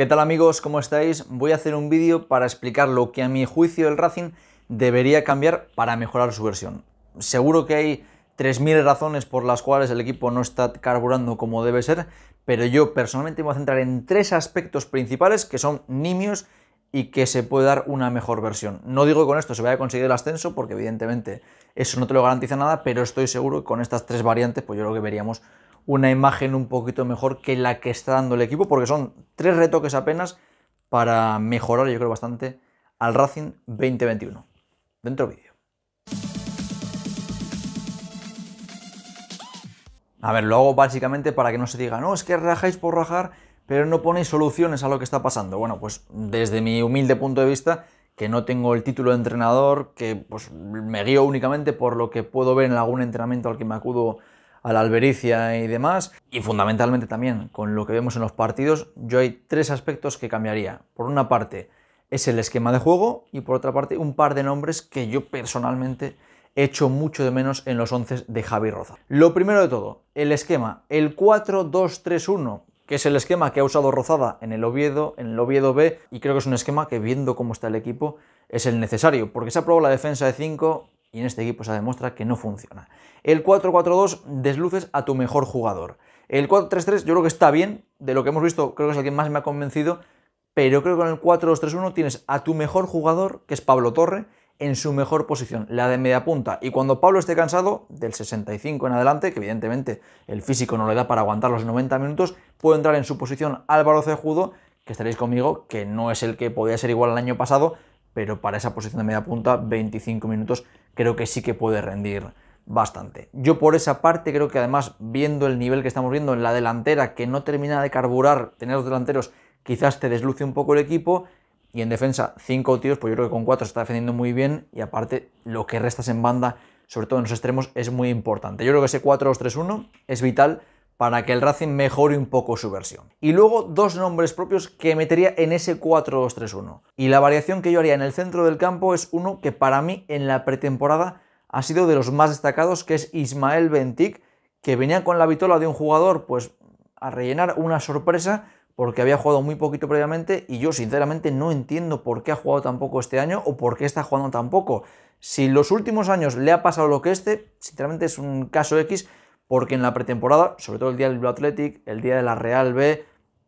¿Qué tal amigos? ¿Cómo estáis? Voy a hacer un vídeo para explicar lo que a mi juicio el Racing debería cambiar para mejorar su versión. Seguro que hay 3.000 razones por las cuales el equipo no está carburando como debe ser, pero yo personalmente me voy a centrar en tres aspectos principales que son nimios y que se puede dar una mejor versión. No digo que con esto se vaya a conseguir el ascenso, porque evidentemente eso no te lo garantiza nada, pero estoy seguro que con estas tres variantes, pues yo creo que veríamos una imagen un poquito mejor que la que está dando el equipo, porque son tres retoques apenas para mejorar, yo creo, bastante al Racing 2021. Dentro vídeo. A ver, lo hago básicamente para que no se diga, no, es que rajáis por rajar, pero no ponéis soluciones a lo que está pasando. Bueno, pues desde mi humilde punto de vista, que no tengo el título de entrenador, que pues, me guío únicamente por lo que puedo ver en algún entrenamiento al que me acudo a la albericia y demás. Y fundamentalmente también con lo que vemos en los partidos, yo hay tres aspectos que cambiaría. Por una parte, es el esquema de juego y por otra parte, un par de nombres que yo personalmente he hecho mucho de menos en los 11 de Javi Roza. Lo primero de todo, el esquema, el 4-2-3-1, que es el esquema que ha usado Rozada en el Oviedo, en el Oviedo B, y creo que es un esquema que viendo cómo está el equipo es el necesario, porque se ha probado la defensa de 5 y en este equipo se demuestra que no funciona. El 4-4-2 desluces a tu mejor jugador. El 4-3-3 yo creo que está bien, de lo que hemos visto creo que es el que más me ha convencido, pero creo que con el 4-2-3-1 tienes a tu mejor jugador, que es Pablo Torre, en su mejor posición, la de media punta. Y cuando Pablo esté cansado, del 65 en adelante, que evidentemente el físico no le da para aguantar los 90 minutos, puede entrar en su posición Álvaro Cejudo, que estaréis conmigo, que no es el que podía ser igual al año pasado, pero para esa posición de media punta, 25 minutos creo que sí que puede rendir bastante. Yo por esa parte creo que además viendo el nivel que estamos viendo en la delantera que no termina de carburar, tener los delanteros quizás te desluce un poco el equipo y en defensa cinco tiros, pues yo creo que con cuatro se está defendiendo muy bien y aparte lo que restas en banda, sobre todo en los extremos, es muy importante. Yo creo que ese 4-2-3-1 es vital para que el Racing mejore un poco su versión. Y luego dos nombres propios que metería en ese 4-2-3-1. Y la variación que yo haría en el centro del campo es uno que para mí en la pretemporada ha sido de los más destacados, que es Ismael Bentic, que venía con la vitola de un jugador pues a rellenar una sorpresa porque había jugado muy poquito previamente y yo sinceramente no entiendo por qué ha jugado tan poco este año o por qué está jugando tan poco. Si los últimos años le ha pasado lo que este, sinceramente es un caso X porque en la pretemporada, sobre todo el día del Blue Athletic, el día de la Real B,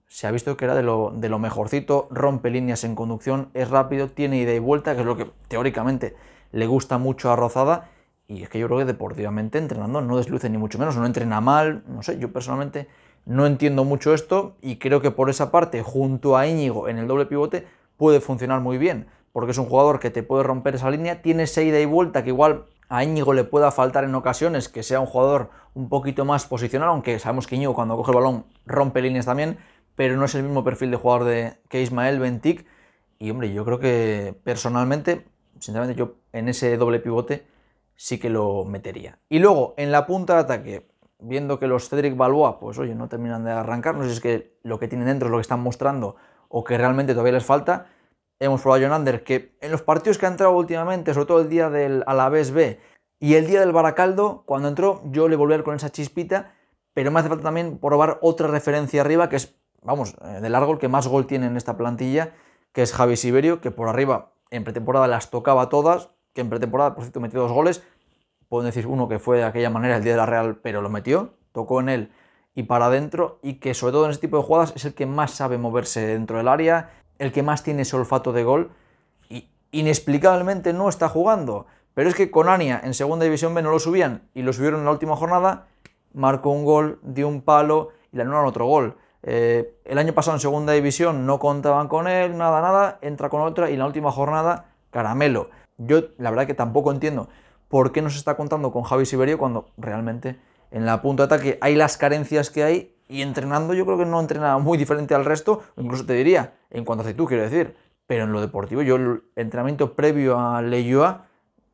se ha visto que era de lo, de lo mejorcito, rompe líneas en conducción, es rápido, tiene ida y vuelta, que es lo que teóricamente le gusta mucho a Rozada. Y es que yo creo que deportivamente entrenando no desluce ni mucho menos, no entrena mal, no sé, yo personalmente no entiendo mucho esto y creo que por esa parte, junto a Íñigo en el doble pivote, puede funcionar muy bien, porque es un jugador que te puede romper esa línea, tiene esa ida y vuelta que igual a Íñigo le pueda faltar en ocasiones, que sea un jugador un poquito más posicional, aunque sabemos que Íñigo cuando coge el balón rompe líneas también, pero no es el mismo perfil de jugador que Ismael Bentic. Y hombre, yo creo que personalmente, sinceramente, yo en ese doble pivote sí que lo metería. Y luego, en la punta de ataque, viendo que los Cedric Balboa, pues oye, no terminan de arrancarnos no si es que lo que tienen dentro es lo que están mostrando o que realmente todavía les falta, hemos probado a Jonander, que en los partidos que ha entrado últimamente, sobre todo el día del Alavés B y el día del Baracaldo, cuando entró yo le volví a ver con esa chispita, pero me hace falta también probar otra referencia arriba, que es, vamos, eh, del árbol, que más gol tiene en esta plantilla, que es Javi Siberio, que por arriba en pretemporada las tocaba todas, que en pretemporada, por cierto, metió dos goles, puedo decir uno que fue de aquella manera el día de la Real, pero lo metió, tocó en él y para adentro, y que sobre todo en este tipo de jugadas es el que más sabe moverse dentro del área, el que más tiene ese olfato de gol inexplicablemente no está jugando. Pero es que con Conania en segunda división B no lo subían y lo subieron en la última jornada, marcó un gol, dio un palo y le anularon otro gol. Eh, el año pasado en segunda división no contaban con él, nada, nada, entra con otra y en la última jornada, caramelo. Yo la verdad que tampoco entiendo por qué no se está contando con Javi Siberio cuando realmente en la punta de ataque hay las carencias que hay y entrenando yo creo que no entrenaba muy diferente al resto, incluso te diría, en cuanto a tú quiero decir. Pero en lo deportivo, yo el entrenamiento previo a Leyua,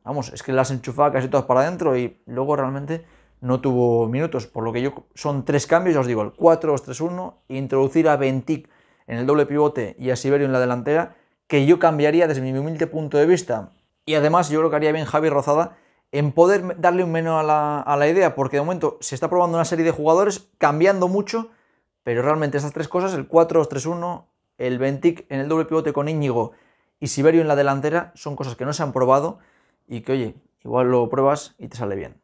vamos, es que las enchufaba casi todas para adentro y luego realmente no tuvo minutos. Por lo que yo son tres cambios, ya os digo, el 4-2-3-1, introducir a Bentic en el doble pivote y a Siberio en la delantera, que yo cambiaría desde mi humilde punto de vista. Y además yo creo que haría bien Javi Rozada en poder darle un menos a la, idea, porque de momento se está probando una serie de jugadores cambiando mucho, pero realmente esas tres cosas, el 4-2-3-1, el Bentic en el doble pivote con Íñigo y Siberio en la delantera, son cosas que no se han probado y que, oye, igual lo pruebas y te sale bien.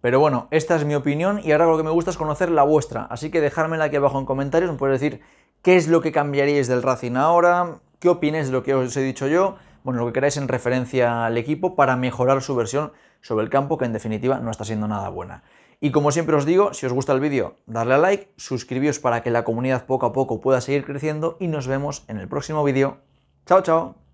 Pero bueno, esta es mi opinión y ahora lo que me gusta es conocer la vuestra, así que dejármela aquí abajo en comentarios, me puedes decir qué es lo que cambiaríais del Racing ahora, qué opináis de lo que os he dicho yo, bueno, lo que queráis en referencia al equipo para mejorar su versión sobre el campo que en definitiva no está siendo nada buena. Y como siempre os digo, si os gusta el vídeo, darle a like, suscribíos para que la comunidad poco a poco pueda seguir creciendo y nos vemos en el próximo vídeo. ¡Chao, chao!